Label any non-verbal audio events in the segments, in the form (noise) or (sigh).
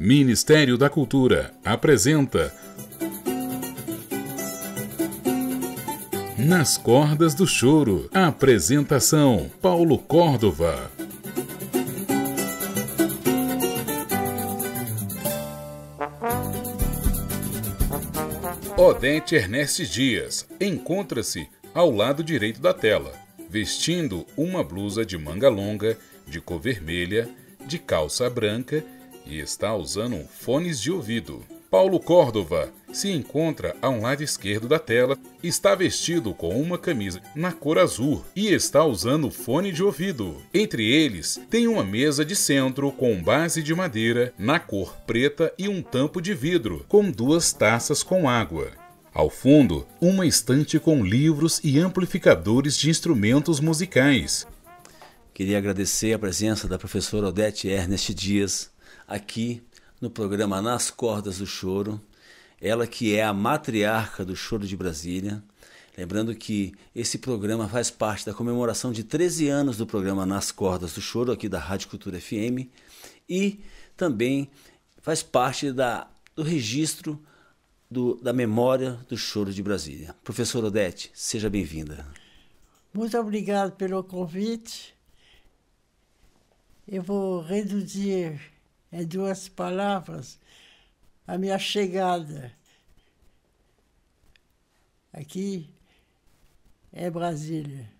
Ministério da Cultura apresenta Nas Cordas do Choro. Apresentação: Paulo Córdova. Odete Ernest Dias encontra-se ao lado direito da tela, vestindo uma blusa de manga longa, de cor vermelha, de calça branca e e está usando fones de ouvido. Paulo Córdova se encontra a um lado esquerdo da tela, está vestido com uma camisa na cor azul e está usando fone de ouvido. Entre eles, tem uma mesa de centro com base de madeira na cor preta e um tampo de vidro, com duas taças com água. Ao fundo, uma estante com livros e amplificadores de instrumentos musicais. Queria agradecer a presença da professora Odete Ernest Dias, aqui no programa Nas Cordas do Choro, ela que é a matriarca do Choro de Brasília. Lembrando que esse programa faz parte da comemoração de 13 anos do programa Nas Cordas do Choro, aqui da Rádio Cultura FM, e também faz parte da, do registro do, da memória do Choro de Brasília. Professora Odete, seja bem-vinda. Muito obrigado pelo convite. Eu vou reduzir em é duas palavras, a minha chegada. Aqui é Brasília.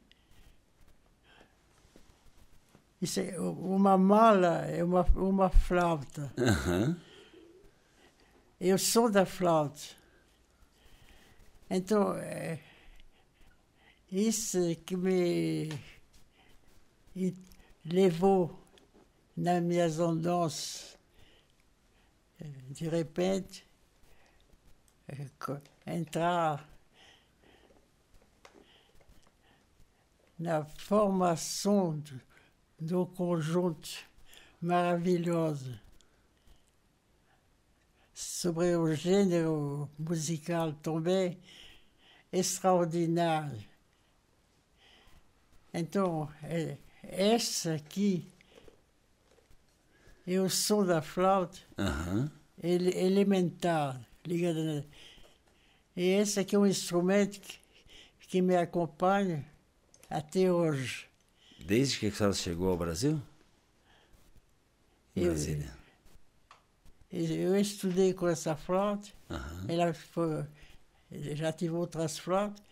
Isso é uma mala é uma, uma flauta. Uhum. Eu sou da flauta. Então, é, isso é que me levou mise en danse de euh, répète entra euh, formation la formation d'un conjoint maravilhoso sobre le genre musical tombé extraordinaire. Donc, est-ce euh, e o som da flauta uhum. ele, elementar, ligado. E esse aqui é um instrumento que, que me acompanha até hoje. Desde que a senhora chegou ao Brasil? Brasília. Eu, eu estudei com essa flauta, uhum. ela foi, já tive outras flautas.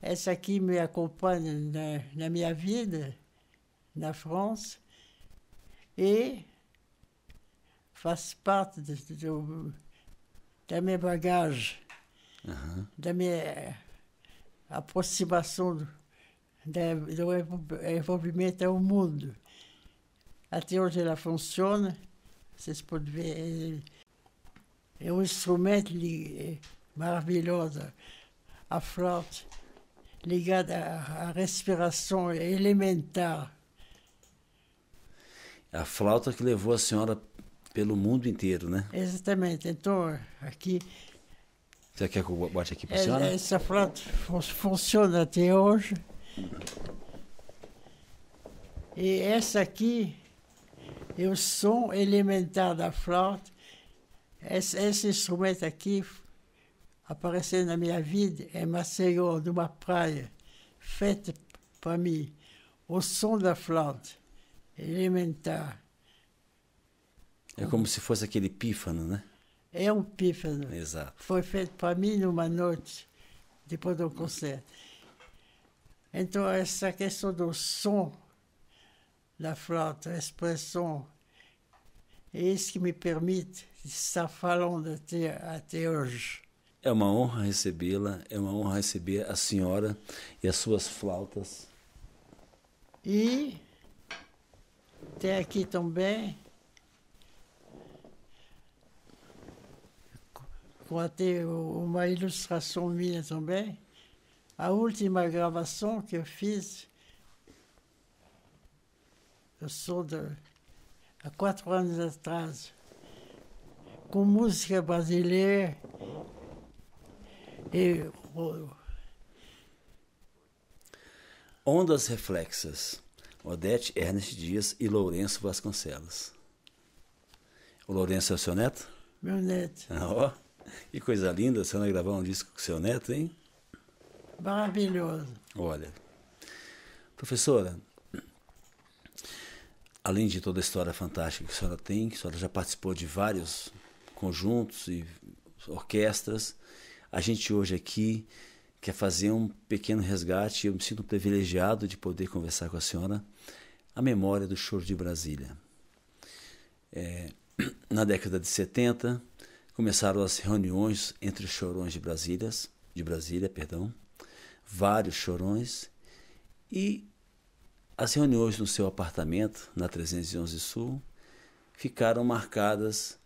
Essa aqui me acompanha na, na minha vida, na França e faz parte do, do, da minha bagagem, da minha aproximação do, da, do envolvimento ao mundo. Até hoje ela funciona, vocês pode ver, é, é um instrumento é, maravilhoso, a flauta ligada à respiração é elementar. É a flauta que levou a senhora pelo mundo inteiro, né? Exatamente. Então, aqui. Você quer que eu bote aqui para a é, senhora? Essa flauta funciona até hoje. E essa aqui é o som elementar da flauta. Esse, esse instrumento aqui apareceu na minha vida em é Maceió, numa praia, feita para mim. O som da flauta elementar. É como se fosse aquele pífano, né? É um pífano. Exato. Foi feito para mim numa noite, depois do concerto. Então, essa questão do som da flauta, a expressão, é isso que me permite estar falando até, até hoje. É uma honra recebê-la, é uma honra receber a senhora e as suas flautas. E até aqui também. Até uma ilustração minha também. A última gravação que eu fiz, eu sou de, há quatro anos atrás, com música brasileira e Ondas reflexas. Odete Ernest Dias e Lourenço Vasconcelos. O Lourenço é o seu neto? Meu neto. Ah, ó, oh, que coisa linda, a senhora gravar um disco com seu neto, hein? Maravilhoso. Olha, professora, além de toda a história fantástica que a senhora tem, que a senhora já participou de vários conjuntos e orquestras, a gente hoje aqui quer fazer um pequeno resgate. Eu me sinto privilegiado de poder conversar com a senhora a memória do choro de Brasília. É, (clears throat) na década de 70, começaram as reuniões entre os chorões de Brasília, de Brasília, perdão, vários chorões, e as reuniões no seu apartamento, na 311 Sul, ficaram marcadas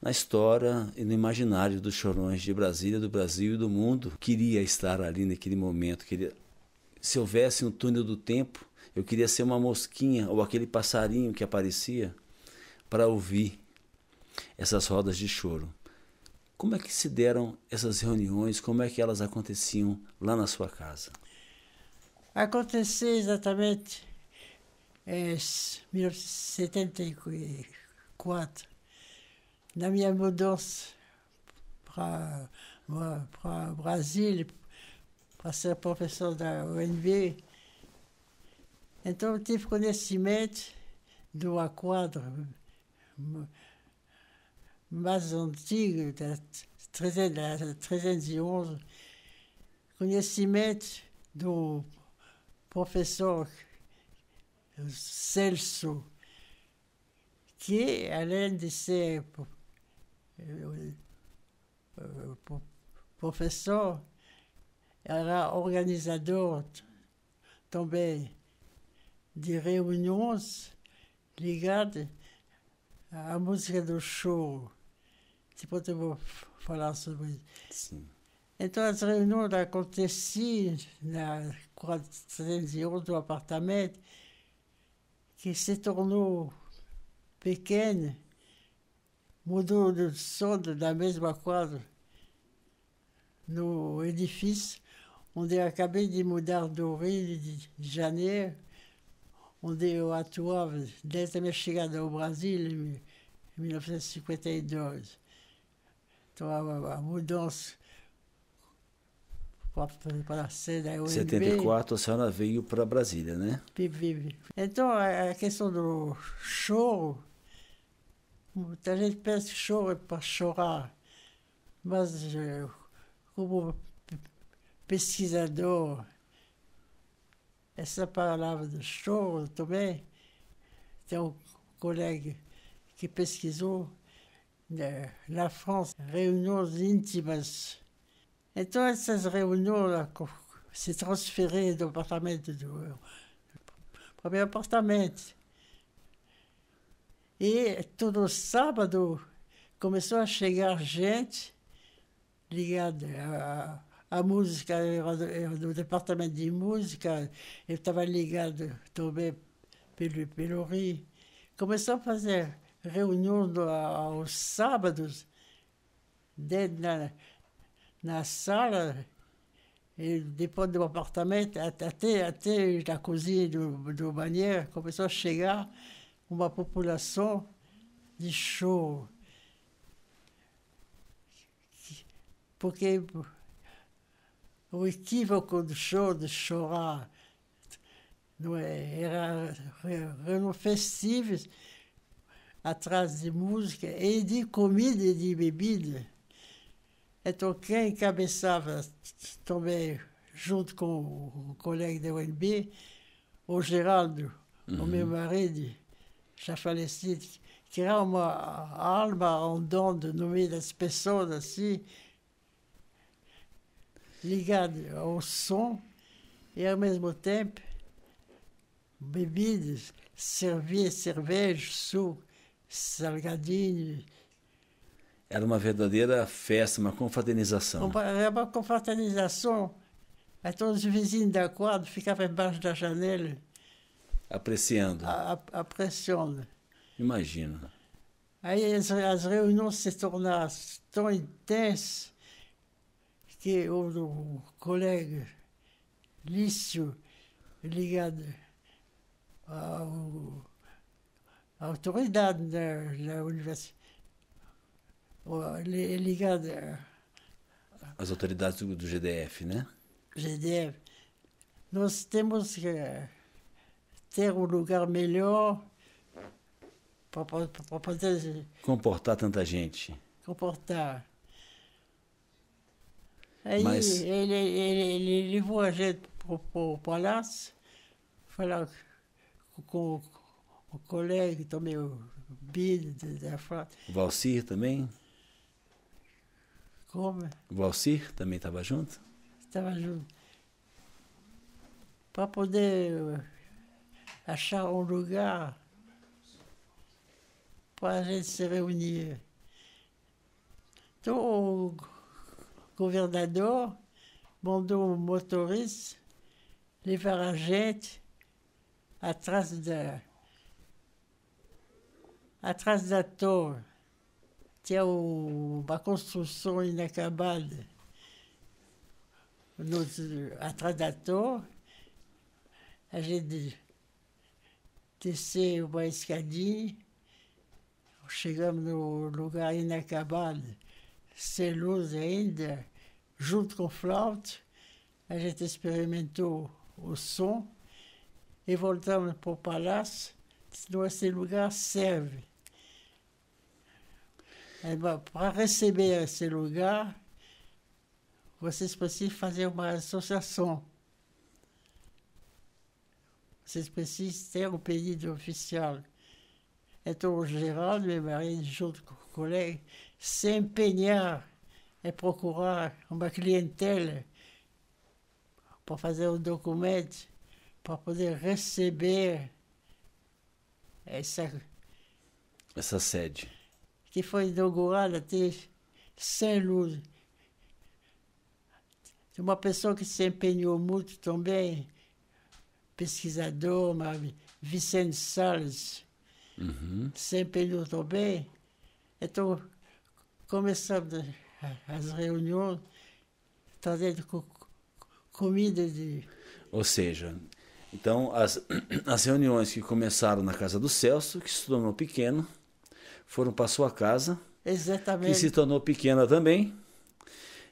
na história e no imaginário dos chorões de Brasília, do Brasil e do mundo. Queria estar ali naquele momento, queria se houvesse um túnel do tempo, eu queria ser uma mosquinha ou aquele passarinho que aparecia para ouvir essas rodas de choro. Como é que se deram essas reuniões? Como é que elas aconteciam lá na sua casa? Aconteceu exatamente em eh, 1974, na minha mudança para o Brasil, para ser professor da UNB Então la conhecimento do aquadro mais antigo, e 311, conhecimento do professor Celso, à l'aide de ser euh, euh, professeur, era organisateur também des réunions ligadas à la musique de show. C'est pour te parler de ça. Et toi, cette réunion, la contestine, la quadrillion de l'appartement, qui s'est tournée pequeine, modo de son de la même quadre, nos édifices, on est accablés d'immodards dorés, de janais. onde eu atuava desde a minha chegada ao Brasil, em 1952. Então, a, a mudança para para sede da UNB... Em 74, a senhora veio para Brasília, né? Vive, Então, a questão do choro, muita gente pensa que choro é para chorar, mas eh, como pesquisador, essa palavra do choro também, tem um colega que pesquisou né, na França, reuniões íntimas. Então, essas reuniões se transferiram do apartamento do primeiro apartamento. E todo sábado começou a chegar gente ligada a a música, no departamento de música, eu estava ligado também pelo, Pelori. Começou a fazer reunião aos sábados, dentro na, na sala, e depois do apartamento, até, até a cozinha do, do banheiro, começou a chegar uma população de show. Porque o equívoco do show, de chorar. Não é? Era, eram festivos atrás de música e de comida e de bebida. Então, quem encabeçava também, junto com o colega da UNB, o Geraldo, uhum. o meu marido, já falecido, que era uma alma andando no meio das pessoas, assim, ligado ao som e, ao mesmo tempo, bebidas, servir cerveja, suco, salgadinho. Era uma verdadeira festa, uma confraternização. Né? Era uma confraternização. Aí todos os vizinhos da quadra ficavam embaixo da janela. Apreciando. A, a, apreciando. Imagino. Aí as, as reuniões se tornaram tão intensas que o, o colega Lício, ligado à autoridade da, da universidade, ligado às autoridades do, do GDF, né? GDF. Nós temos que ter um lugar melhor para poder comportar tanta gente. Comportar. Aí Mas... ele, ele, ele levou a gente para o palácio, falou com, com o colega, também o Bide da Frota. Valcir também? Como? Valcir também estava junto? Estava junto. Para poder achar um lugar para a gente se reunir. Então, Governador, bandeau motoriste, les Varagettes, à trace de. à trace da torre, tinha uma construção inacabada nos, atrás da torre. A gente desceu uma escadinha, chegamos no lugar c'est l'oseïde joute conflante. Elle est expérimentée au son. Et voltant pour Palace, doit ces lugar servent. Elle eh ben, va pas recevoir ces lugar. Vous êtes possible de faire une association. C'est spécifique, c'est au pays d'officiel. Et au général, mes mari, je suis collègues. se empenhar e é procurar uma clientela para fazer o documento, para poder receber essa, essa sede que foi inaugurada tem sem luz. Tem uma pessoa que se empenhou muito também, pesquisador, Vicente Salles, uhum. se empenhou também. Então, começamos as reuniões, tá trazendo co comida de. Ou seja, então as, (clears throat) as reuniões que começaram na casa do Celso, que se tornou pequeno foram para sua casa. Exatamente. Que se tornou pequena também.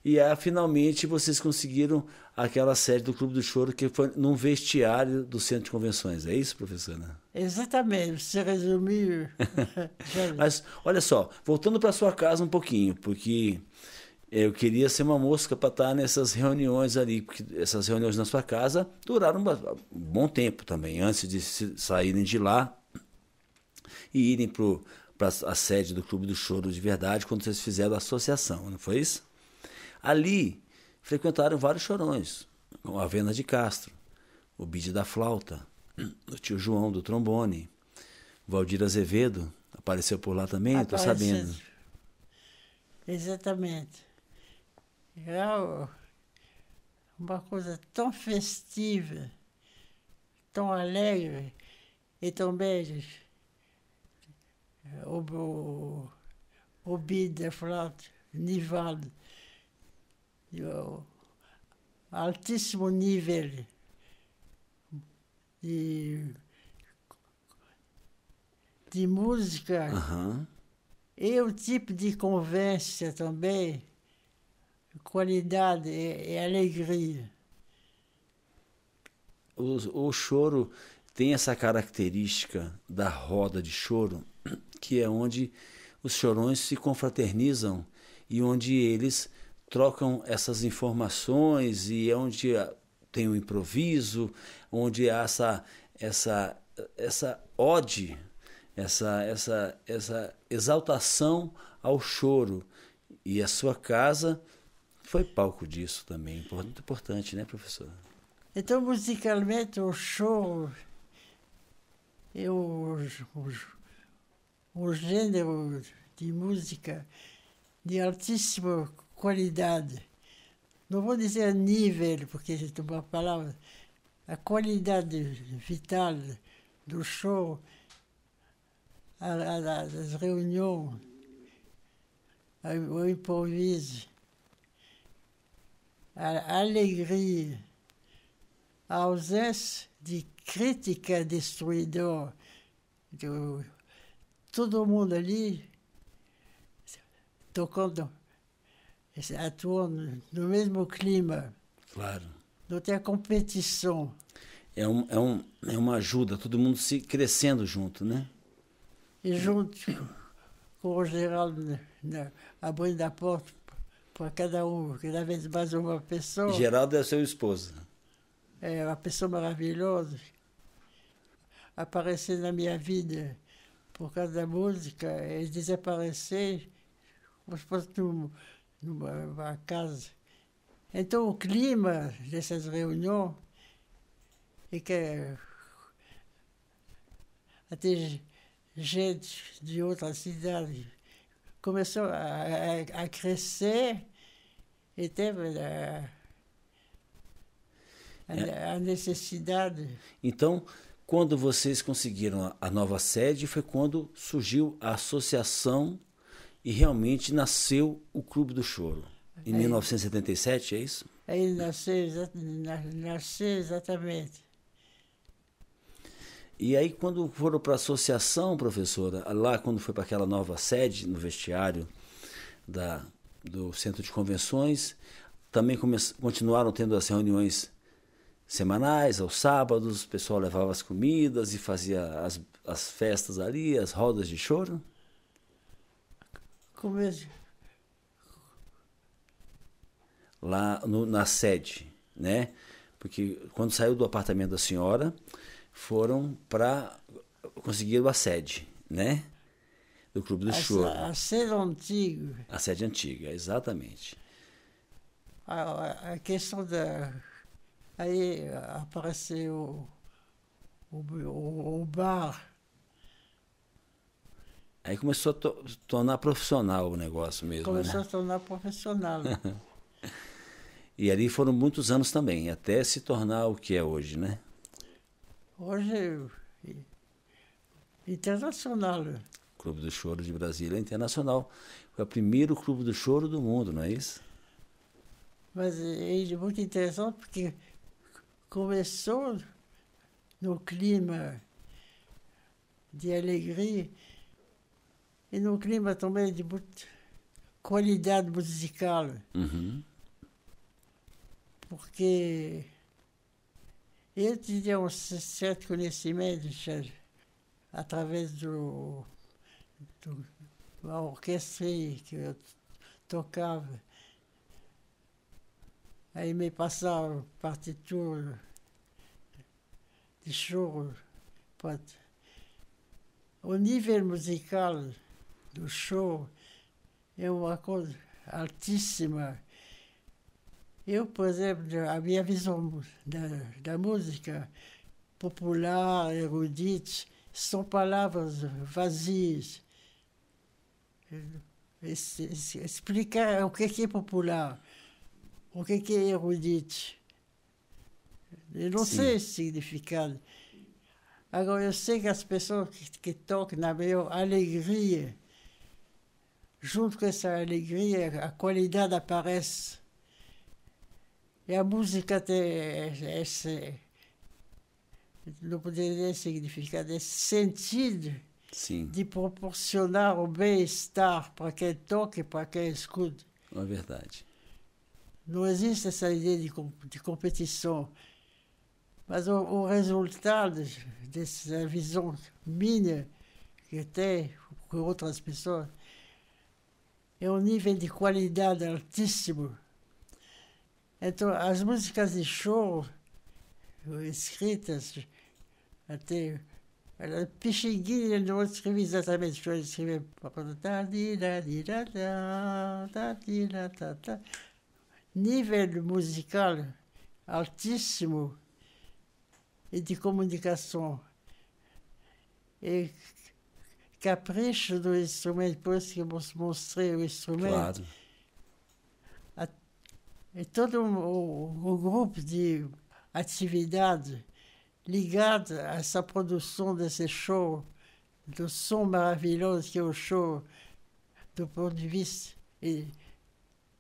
E aí, ah, finalmente vocês conseguiram aquela série do Clube do Choro que foi num vestiário do Centro de Convenções. É isso, professora? Exatamente, você resumiu. (laughs) Mas olha só, voltando para sua casa um pouquinho, porque eu queria ser uma mosca para estar tá nessas reuniões ali, porque essas reuniões na sua casa duraram um bom tempo também, antes de saírem de lá e irem para a sede do Clube do Choro de Verdade, quando vocês fizeram a associação, não foi isso? Ali frequentaram vários chorões, como a Vena de Castro, o Bide da Flauta, (clears throat) o tio João do trombone, Valdir Azevedo apareceu por lá também, estou sabendo. Exatamente. É uma coisa tão festiva, tão alegre e tão bela. O, o, o Bide da Flauta, Nivaldo de altíssimo nível de, de música uhum. e o tipo de conversa também, qualidade e, e alegria. O, o choro tem essa característica da roda de choro, que é onde os chorões se confraternizam e onde eles trocam essas informações e é onde tem o um improviso, onde há essa essa essa ode, essa essa essa exaltação ao choro e a sua casa foi palco disso também, muito importante, né, professor? Então, musicalmente, o choro, eu, o, o gênero de música de altíssimo qualidade. Não vou dizer parce nível, porque une bonne palavra. A qualidade vital do show, a, a, das reuniões, o improviso, a alegria, a ausência de crítica destruidora. Do, todo mundo ali tocando atuam no mesmo clima. Claro. Não tem a competição. É, um, é, um, é uma ajuda, todo mundo se crescendo junto, né? E junto com o Geraldo né, né, abrindo a porta para cada um, cada vez mais uma pessoa. Geraldo é seu esposo. É uma pessoa maravilhosa. Aparecer na minha vida por causa da música e é desaparecer, como se fosse mundo numa casa. Então, o clima dessas reuniões é que é até gente de outra cidade começou a, a, a crescer e teve né, a, a, é. a necessidade. Então, quando vocês conseguiram a nova sede, foi quando surgiu a Associação e realmente nasceu o Clube do Choro. Em é. 1977, é isso? Ele nasceu, nasceu exatamente. E aí, quando foram para a associação, professora, lá quando foi para aquela nova sede, no vestiário da, do Centro de Convenções, também continuaram tendo as reuniões semanais, aos sábados, o pessoal levava as comidas e fazia as, as festas ali, as rodas de choro? que Lá no, na sede, né? Porque quando saiu do apartamento da senhora, foram para conseguir a sede, né? Do Clube do a, Choro. A sede antiga. A sede antiga, exatamente. A, a questão da. Aí apareceu o, o, o bar Aí começou a to tornar profissional o negócio mesmo. Né? Começou né? a tornar profissional. (laughs) e ali foram muitos anos também, até se tornar o que é hoje, né? Hoje é internacional. Clube do Choro de Brasília é internacional. Foi o primeiro clube do choro do mundo, não é isso? Mas é, é muito interessante porque começou no clima de alegria e num clima também de boa qualidade musical. Uhum. Porque eu tinha um certo conhecimento através do, do orquestra que eu tocava. Aí me passava partitura de choro. O nível musical do show é uma coisa altíssima. Eu, por exemplo, a minha visão da, da música popular, erudita, são palavras vazias. explicar o é que é popular, o que é, é erudite Eu não Sim. sei o significado. Agora, eu sei que as pessoas que, que tocam na maior alegria, junto com essa alegria, a qualidade aparece. E a música tem esse, não poderia significar, esse sentido Sim. de proporcionar o bem-estar para quem toca e para quem escuta. É verdade. Não existe essa ideia de, de competição. Mas o, o, resultado dessa visão minha que tem com outras pessoas é um nível de qualidade altíssimo. Então, as músicas de show escritas, até. Ela, Pixinguinha, ele não escrevia exatamente o que ele escrevia. Tá, tá, tá, nível musical altíssimo e de comunicação. E capricho do instrumento, por isso que eu mostrar o instrumento. Claro. A, e é todo o, o grupo de atividade ligada a essa produção desse show, do som maravilhoso que é o show, do ponto de vista e,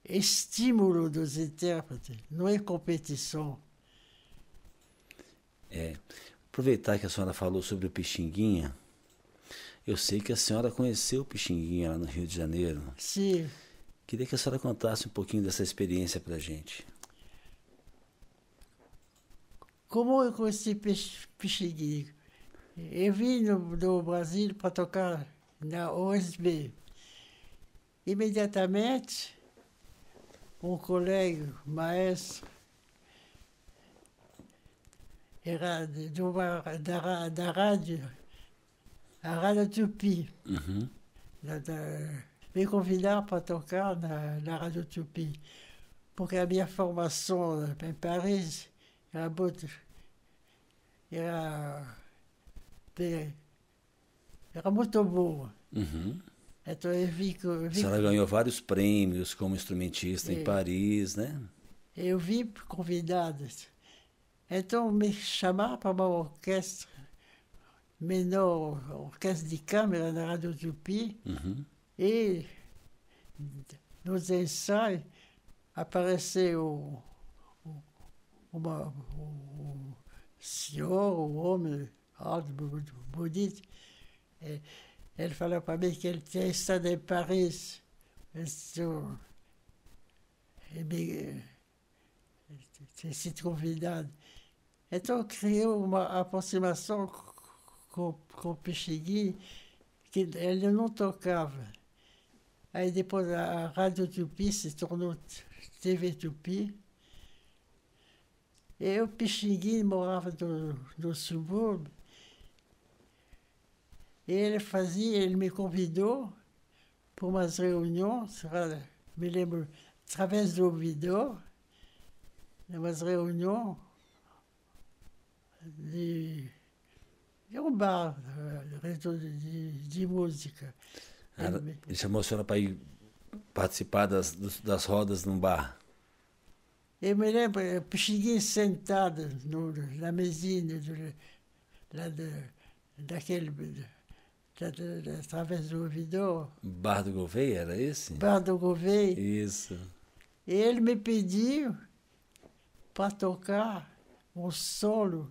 estímulo dos intérpretes, não é competição. É. Aproveitar que a senhora falou sobre o Pixinguinha, eu sei que a senhora conheceu o Pixinguinha lá no Rio de Janeiro. Sim. Queria que a senhora contasse um pouquinho dessa experiência para gente. Como eu conheci Pixinguinha? Eu vim do Brasil para tocar na OSB. Imediatamente, um colega, maestro, era do, da, da rádio, a Rádio Tupi. Uhum. Da, da, me convidaram para tocar na, na Rádio Tupi, porque a minha formação em Paris era muito. Era, era muito boa. Uhum. Então eu vi que. Eu vi, A senhora ganhou vários prêmios como instrumentista em é. Paris, né? Eu vi convidados. Então me chamaram para uma orquestra mais non ménor en casdica, mais la narrado zupi, mhm. et nos essais apparaissaient au, au, au, au, au sior, au homme, ah, vous dites, et il fallait pas mettre quel test des Paris, sur, et bien, c'est si trop vidal. Et donc, créé une approximation. Kopechegui, que ele não tocava. Aí depois a Rádio Tupi se tornou TV Tupi. Eu, Pixingui, morava no, no subúrbio. E ele fazia, ele me convidou pour ma réunion, me lembro, através do ouvidor, nas reuniões de É um bar eh, de, de música. ele chamou a senhora para ir participar das, das rodas num bar. Eu me lembro, eu cheguei sentado no, na mesinha do, lá do, daquele. através do ouvidor. Bar do Gouveia, era esse? Bar do Gouveia. Isso. E ele me pediu para tocar um solo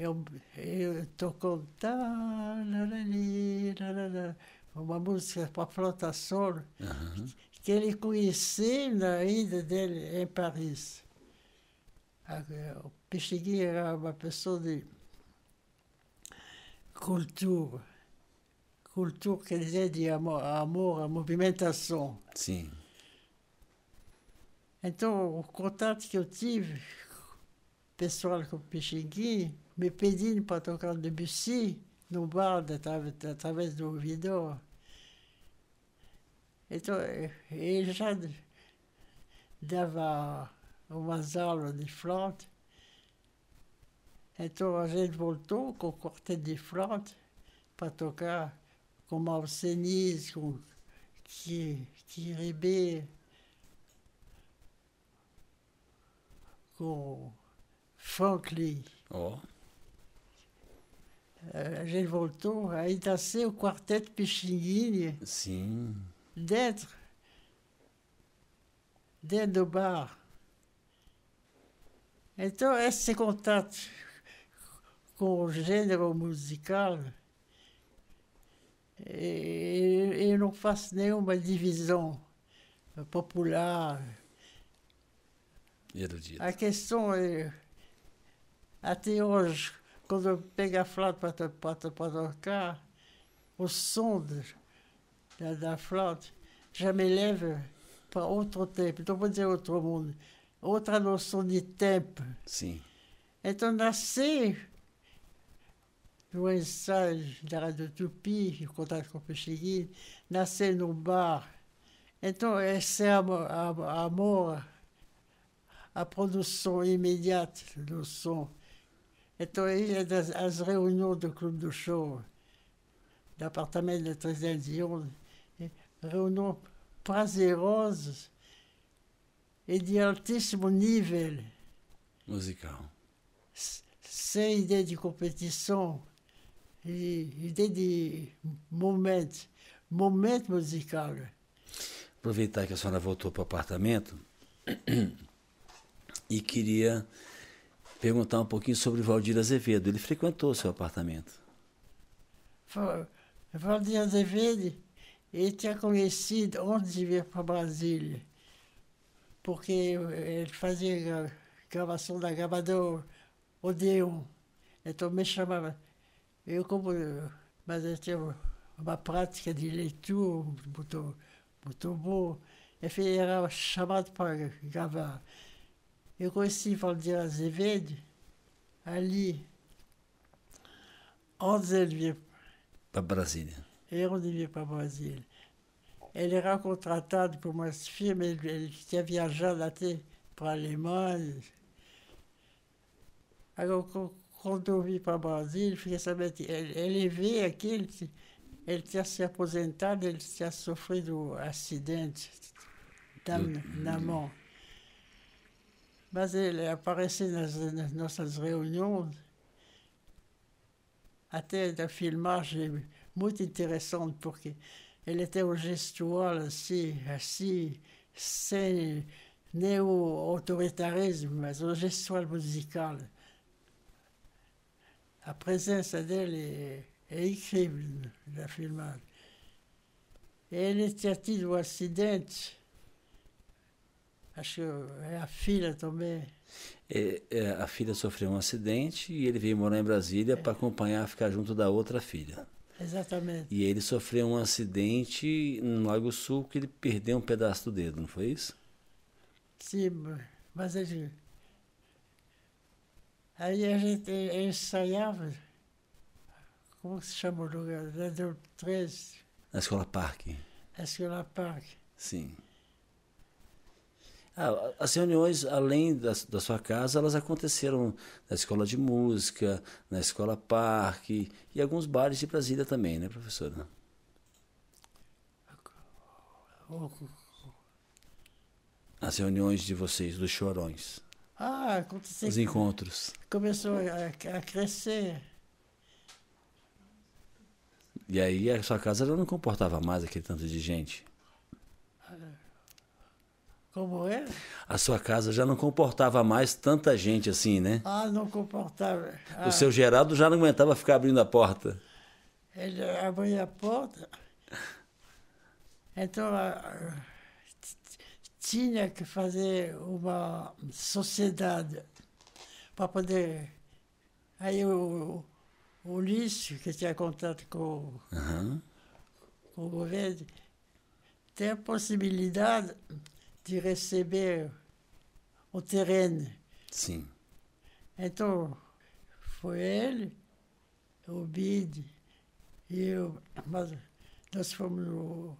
eu, eu tocou uma música para Flota solo uhum. que ele conhecia na ida dele em Paris. O Pichegui era uma pessoa de cultura, cultura quer dizer de amor, amor a movimentação. Sim. Então, o contato que eu tive pessoal com o Pichegui mais Pédine, pas tant de Bussy, nous parle à travers, à travers nos vidéos. Et, et Jean d'avoir au Mazar, on est flante. Et toi, Jean Volto, qu'on courtait des flantes, pas tant qu'à qu'on m'enseignise, qu'on qui, qui rébé, qu'on Oh. Gilles euh, Volton hein. a assez au quartet Pichiguinha Sim. dentro, dentro do bar. Então, esse contato com o gênero musical, et eu não faço nenhuma divisão popular. Erudito. A questão é, até hoje, quand eu pego la flauta para pra, pra tocar, o som de, la da, flauta já me leva para outro tempo. Então, vou dizer autre mundo, outra noção de tempo. Sim. Então, nasci no ensaio da Rádio Tupi, em contato com o Pexegui, nasci num bar. Então, esse amor, amor, a production immédiate, do son. Então ia é das, reuniões do Clube do Show, do apartamento de 311, é, reuniões prazerosas e de altíssimo nível. Musical. Sem ideia de competição, e ideia de momento, momento musical. Aproveitar que a senhora voltou para o apartamento (clears throat) e queria perguntar um pouquinho sobre o Valdir Azevedo. Ele frequentou o seu apartamento. O Valdir Azevedo, ele tinha conhecido antes de vir para Brasília, porque ele fazia gravação da gravadora Odeon. Então me chamava. Eu, como. Mas eu tinha uma prática de leitura muito, muito boa. Enfim, era chamado para gravar. Erosi Valdir Azevedo, ali 11 ele vinha para Brasília. ele vinha para Brasil. Ele era contratado por umas firmas, ele, ele tinha viajado até para a Alemanha. Agora, quando eu vi para Brasil, fiquei sabendo que ele, ele veio aqui, ele, tinha se aposentado, ele tinha sofrido acidente na, na mão mas ben, ele dans nas, réunions à reuniões, até filmage, filmagem muito interessante, porque ele était au gestual, assim, assim, sem néo autoritarisme mais au gestual musical. La présence d'elle est é incrível filmage. Et elle tinha tido um acidente acho que é a filha também. É, é, a filha sofreu um acidente e ele veio morar em Brasília é. para acompanhar, ficar junto da outra filha. Exatamente. E ele sofreu um acidente no Lago Sul que ele perdeu um pedaço do dedo, não foi isso? Sim, mas a gente Aí a gente ensaiava, como se chama o lugar? Né, Na Escola Parque. Na Escola Parque. Sim. Ah, as reuniões, além da, da sua casa, elas aconteceram na escola de música, na escola parque e alguns bares de Brasília também, né, professora? As reuniões de vocês, dos chorões. Ah, aconteceu. Os encontros. Começou a, a crescer. E aí a sua casa ela não comportava mais aquele tanto de gente? Como é? A sua casa já não comportava mais tanta gente assim, né? Ah, não comportava. Ah. O seu Geraldo já não aguentava ficar abrindo a porta. Ele abria a porta. Então, tinha que fazer uma sociedade para poder. Aí o, o Ulisses, que tinha contato com, uhum. com o governo, tem a possibilidade de receber o terreno. Sim. Então, foi ele, o Bide e eu. Mas nós fomos no,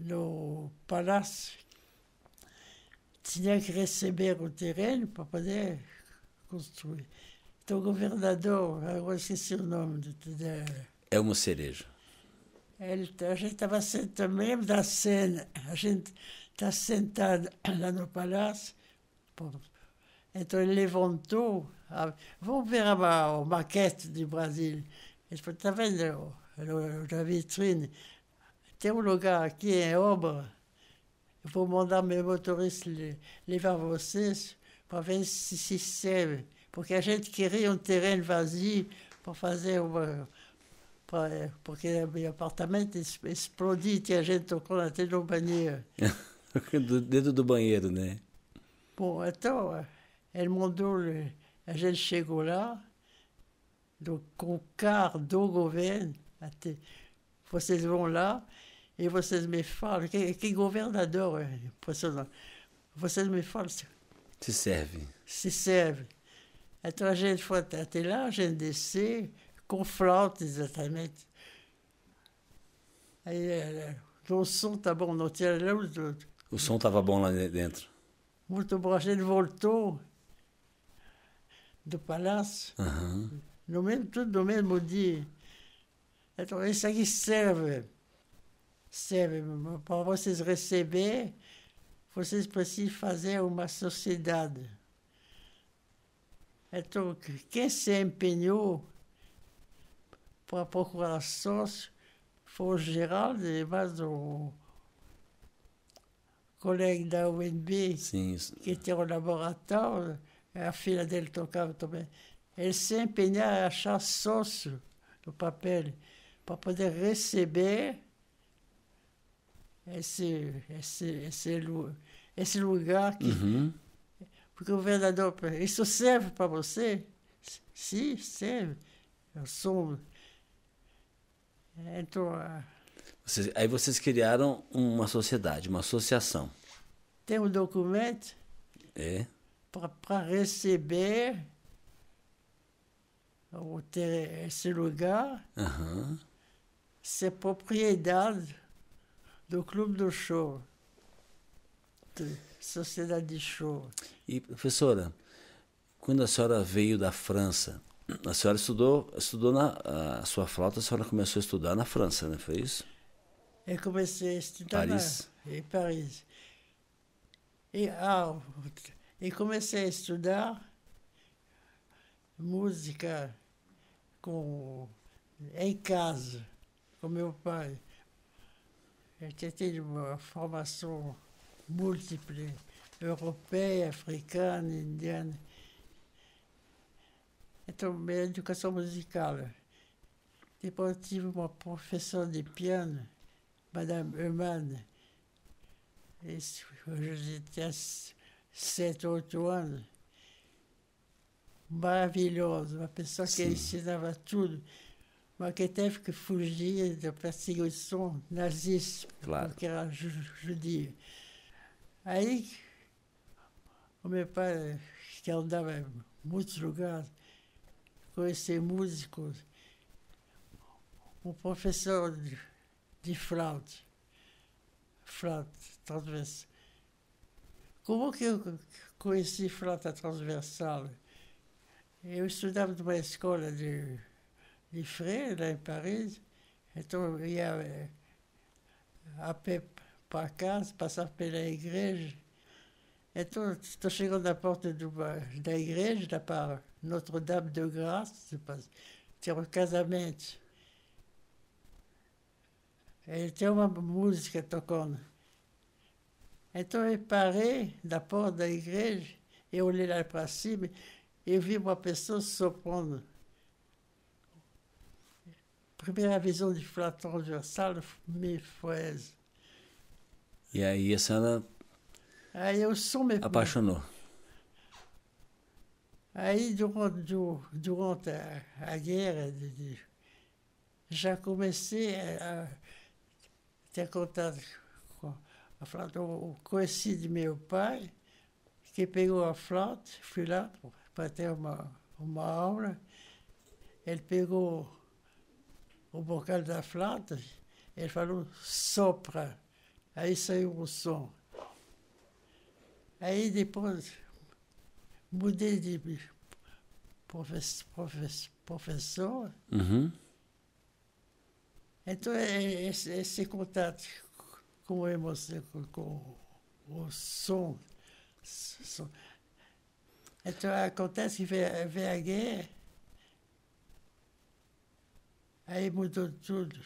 no palácio. Tinha que receber o terreno para poder construir. Então, o governador, agora esqueci o nome dele. É uma cereja. Ele, a gente estava sentado, mesmo da cena. A gente está sentado (clears throat) lá no palácio. entre ele levantou, vamos ver a, a maquete do Brasil. Ele falou, está vendo na vitrine? Tem um lugar aqui em é obra. Eu vou mandar meu motorista levar vocês para ver se serve. Porque a gente queria um terreno vazio para fazer uma, pra, é, porque meu apartamento explodiu, a gente tocando até no banheiro. (laughs) (laughs) dentro do banheiro, né? Bom, então, eh, ele mandou, eh, a gente chegou lá, do, com o carro do governo, até, vocês vão lá e vocês me falam, que, que governador, eh, vocês me falam... Se, assim, se serve. Se serve. Então a gente foi até lá, a gente desceu, com flauta, exatamente. Aí, o som, tá bom, não tinha lá o som estava bom lá dentro? Muito bom. Ele voltou do palácio, uhum. no mesmo, tudo no mesmo dia. Então, isso aqui serve. Serve para vocês receber, vocês precisam fazer uma sociedade. Então, quem se empenhou para procurar sócio foi o Geraldo e mais o colega da UNB, Sim, que tinha um laboratório, a filha dele tocava também. Ele se empenhava a achar sócio no papel para poder receber esse, esse, esse, esse lugar. Que, uhum. Porque o governador, isso serve para você? Sim, serve. Eu sou. Então, vocês, aí vocês criaram uma sociedade, uma associação. Tem um documento? É. Para receber esse lugar, uhum. ser propriedade do Clube do Show, da Sociedade de Show. E, professora, quando a senhora veio da França, a senhora estudou, estudou na a sua flauta, a senhora começou a estudar na França, não né? foi isso? É eu comecei a estudar Paris. em Paris. E, ah, e comecei a estudar música com, em casa, com meu pai. Eu tinha uma formação múltipla, europeia, africana, indiana. Então, minha educação musical. Depois, eu tive uma professora de piano Madame Human, eu hoje tinha sete, oito anos, maravilhosa, uma pessoa Sim. que ensinava tudo, mas que teve que fugir da então, perseguição nazista, claro. porque era judia. Aí, o meu pai, que andava em muitos lugares, conhecia músicos, o professor de dit flout. Flout, transverse. Comment que coïncide flout à transversal Et au Soudan de Brescol, école de du frais, là, à Paris, et donc, il y a à Pep, pas passer par la Grège. Et tout, tout ce qu'on porte de la Grège, d'après Notre-Dame de Grâce, c'est pas. Tu es ele tem uma música tocando. Então eu parei da porta da igreja, eu olhei lá para cima e vi uma pessoa soprando. Primeira visão de flauta transversal, me foi E aí a senhora aí eu me... apaixonou? Aí, durante, durante a, a guerra, já comecei a, a ter contado a flauta. Eu conheci de meu pai, que pegou a flauta, fui lá para ter uma, uma aula. Ele pegou o bocal da flauta, ele falou sopra. Aí saiu o som. Aí depois mudei de professor, professor uhum. Então, é, é, esse, esse contato com a emoção, com, o som, som. Então, acontece que vem a guerra, aí mudou tudo.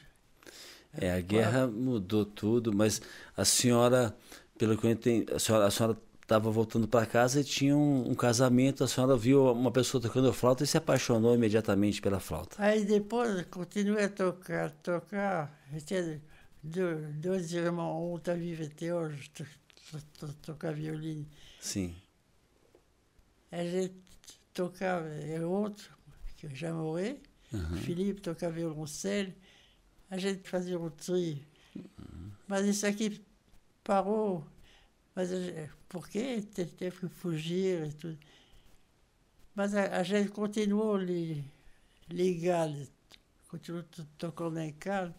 É, a guerra mudou tudo, mas a senhora, pelo que eu entendi, a senhora, a senhora estava voltando para casa e tinha um, um, casamento. A senhora viu uma pessoa tocando flauta e se apaixonou imediatamente pela flauta. Aí depois continuei a tocar, tocar. Tinha dois irmãos, um está vivo até hoje, tocar violino. Sim. A gente tocava, e é outro, que já morreu, uhum. Felipe tocava violoncelo. A gente fazia um trio. Uhum. Mas isso aqui parou mas é, porque teve que fugir e tudo. Mas a, a gente continuou li, ligado, continuou comunicado.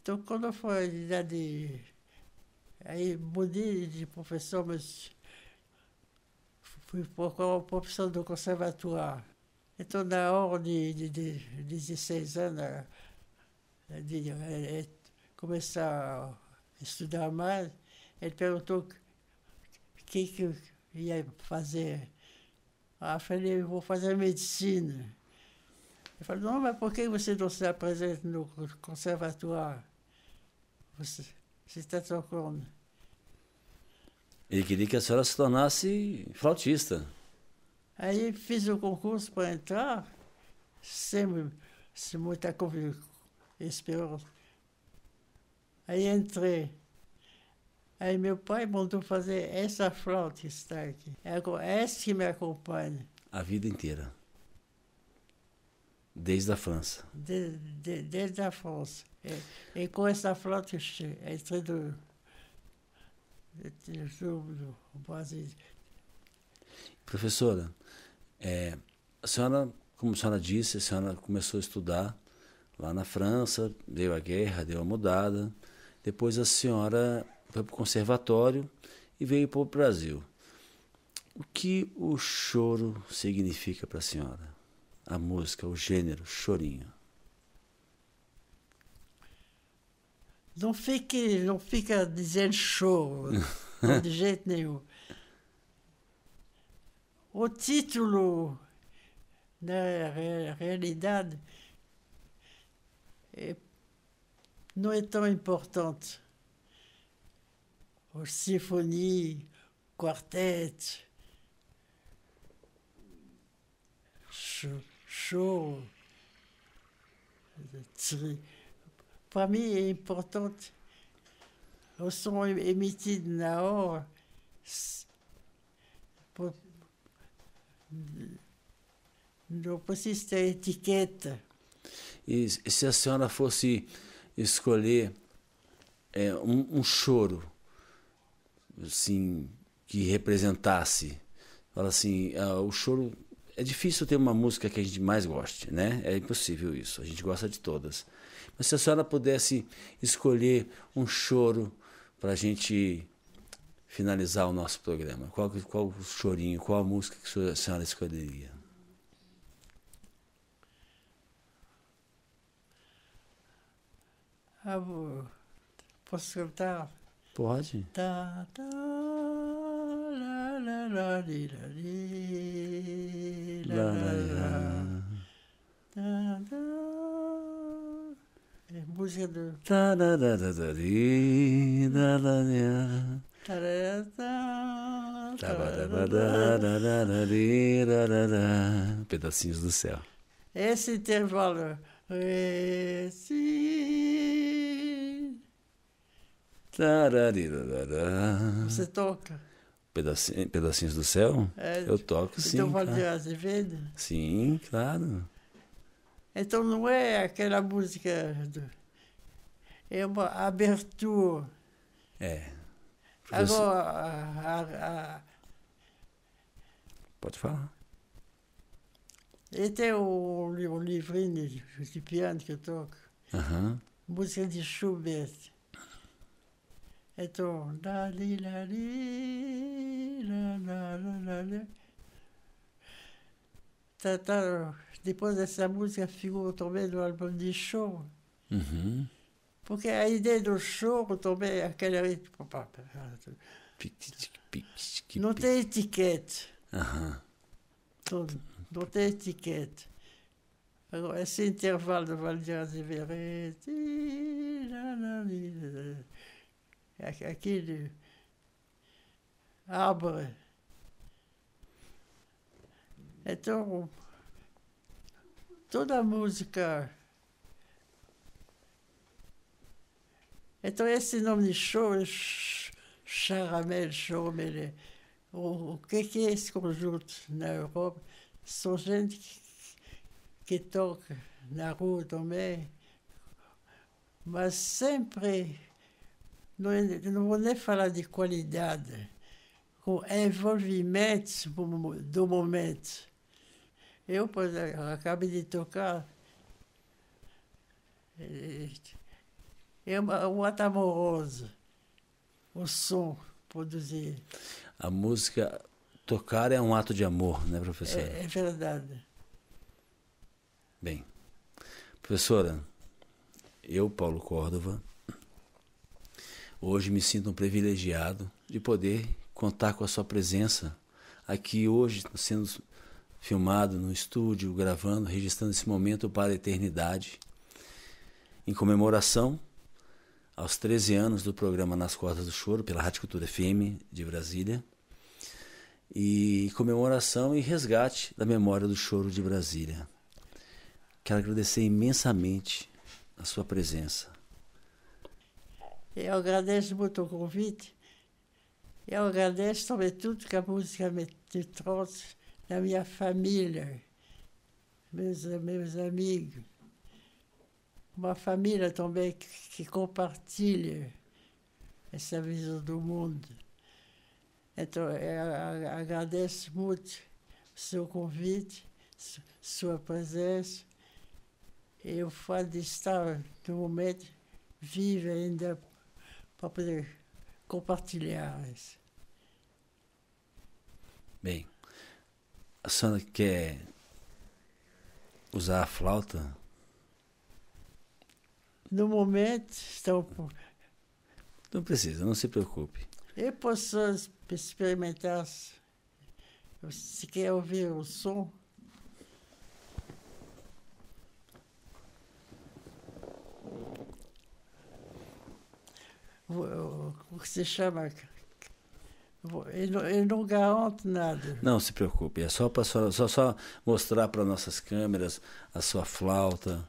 Então, quando foi né, de. Aí mudei de professor, mas fui para a profissão do conservatório. Então, na hora de, de, de 16 anos, né, de, de, é, de é, começar a estudar mais, ele perguntou o que, que eu ia fazer. eu falei, eu vou fazer medicina. Ele falou, não, mas por que você não se apresenta no conservatório? Você está tocando? Ele queria que a senhora se tornasse flautista. Aí fiz o concurso para entrar, sem, sem muita esperança. Aí entrei. Aí meu pai mandou fazer essa flauta aqui. É, é essa que me acompanha. A vida inteira. Desde a França. De, de, desde a França. E, é, e com essa flauta entrei no, no Brasil. Professora, é, a senhora, como a senhora disse, a senhora começou a estudar lá na França, deu a guerra, deu a mudada. Depois a senhora foi para o conservatório e veio para o Brasil. O que o choro significa para a senhora? A música, o gênero, chorinho. Não fique, não fica dizendo choro, (laughs) de jeito nenhum. O título, na né, realidade, é, não é tão importante. aux symphonies, quartets, shows. Parmi importantes, au son émités de Nahor, ne possède pas et Et se a senhora fosse escolher un um, um assim, que representasse. Fala assim, ah, o choro. É difícil ter uma música que a gente mais goste, né? É impossível isso. A gente gosta de todas. Mas se a senhora pudesse escolher um choro para a gente finalizar o nosso programa, qual, qual o chorinho, qual a música que a senhora escolheria? Ah, posso cantar? Pode. Tá, tá, lá, lá, lá, li, lá, li, lá, lá, lá. É música do. Pedacinhos do céu. Esse intervalo. Esse você toca? Pedacinho, pedacinhos do céu? É, eu toco então sim. Então vale claro. Azevedo? Sim, claro. Então não é aquela música. Do... É uma abertura. É. Agora. A, a, a... Pode falar. E tem um livrinho de piano que eu toco. Uhum. Música de Schubert. et tourne. La, li, la, li, la, la, la, la, T'entends, depois dessa música figure também no l'album de show. Mm-hmm. Pour Porque a ideia do show também à quelle ritmo. Não tem etiqueta. Uhum. Não, não La, la, la, la, la, la, la à, à qui le arbre toute la musique et toi ce nom de chaud charamel chaud mais qu'est-ce qu'on joue en Europe sont gens qui toquent la route mais mais sempre não, é, não vou nem falar de qualidade, com envolvimento do momento. Eu, por exemplo, acabei de tocar. É, é, é um ato amoroso, o som produzir. A música tocar é um ato de amor, né, professora? É, é verdade. Bem, professora, eu, Paulo Córdova, Hoje me sinto um privilegiado de poder contar com a sua presença aqui hoje, sendo filmado no estúdio, gravando, registrando esse momento para a eternidade, em comemoração aos 13 anos do programa Nas Cordas do Choro, pela Rádio Cultura FM de Brasília, e comemoração e resgate da memória do choro de Brasília. Quero agradecer imensamente a sua presença eu agradeço muito o convite. Eu agradeço, sobretudo, que a música me, trouxe da minha família, meus, meus amigos. Uma família também que, que compartilha essa visão do mundo. Então, eu agradeço muito seu convite, sua presença. E o fato de estar, no momento, vivo ainda para poder compartilhar. isso. Bem, a Sandra quer usar a flauta? No momento, estou. Não precisa, não se preocupe. Eu posso experimentar. Se quer ouvir o som. o que se chama. Ele não, ele não garante nada. Não se preocupe, é só, pra, só, só mostrar para nossas câmeras a sua flauta.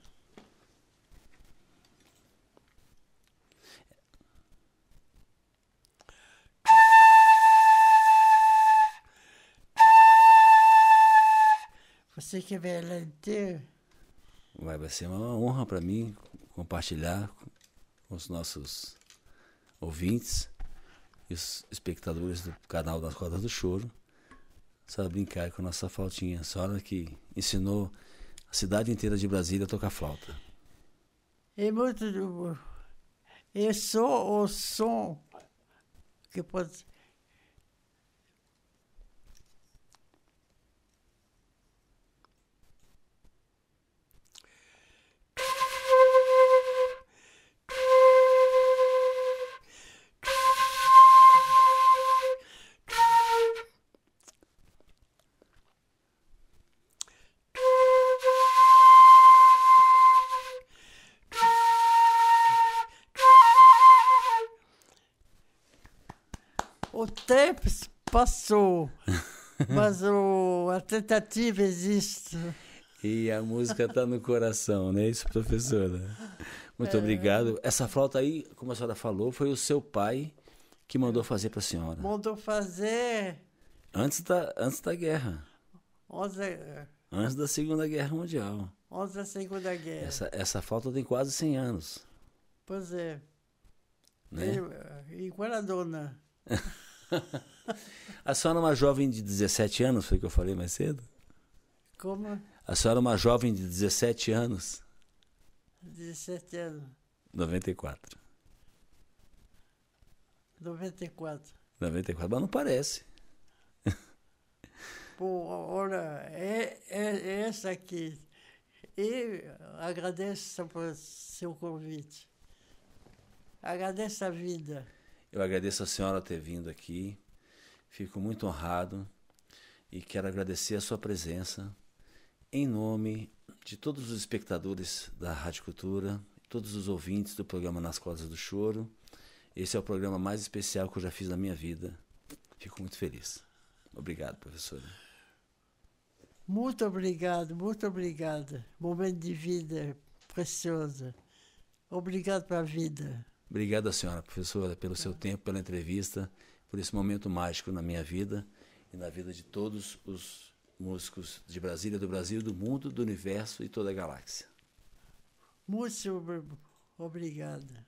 Você quer ver ela inteiro. Vai, vai ser uma honra para mim compartilhar com os nossos ouvintes e os espectadores do canal das Rodas do Choro, sabe, brincar com a nossa flautinha. A senhora que ensinou a cidade inteira de Brasília a tocar flauta. É muito. Eu sou o som que pode sempre passou, (laughs) mas o, a tentativa existe. E a música está no coração, não é isso, professora? Muito é. obrigado. Essa flauta aí, como a senhora falou, foi o seu pai que mandou fazer para a senhora. Mandou fazer. Antes da, antes da guerra. Onze... Antes da Segunda Guerra Mundial. Antes da Segunda Guerra. Essa, essa flauta tem quase 100 anos. Pois é. Né? Eh, e, e qual a dona? (laughs) (laughs) a senhora é uma jovem de 17 anos, foi o que eu falei mais cedo? Como? A senhora é uma jovem de 17 anos. 17 anos. 94. 94. 94, mas não parece. (laughs) Pô, olha, é, é, é essa aqui. E agradeço por seu convite. Agradeço a vida. Eu agradeço a senhora ter vindo aqui. Fico muito honrado e quero agradecer a sua presença em nome de todos os espectadores da Rádio Cultura, todos os ouvintes do programa Nas Cordas do Choro. Esse é o programa mais especial que eu já fiz na minha vida. Fico muito feliz. Obrigado, professora. Muito obrigado, muito obrigada. Momento de vida precioso. Obrigado pela vida. Obrigada, senhora professora, pelo seu tempo, pela entrevista, por esse momento mágico na minha vida e na vida de todos os músicos de Brasília, do Brasil, do mundo, do universo e toda a galáxia. Muito obrigada.